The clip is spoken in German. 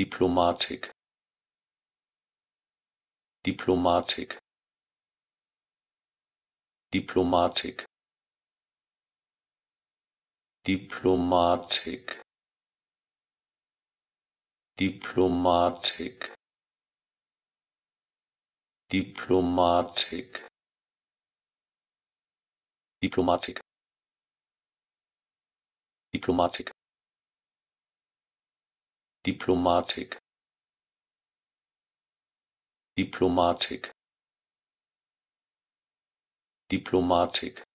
diplomatik diplomatik diplomatik diplomatik diplomatik diplomatik diplomatik diplomatik diplomatik diplomatik diplomatik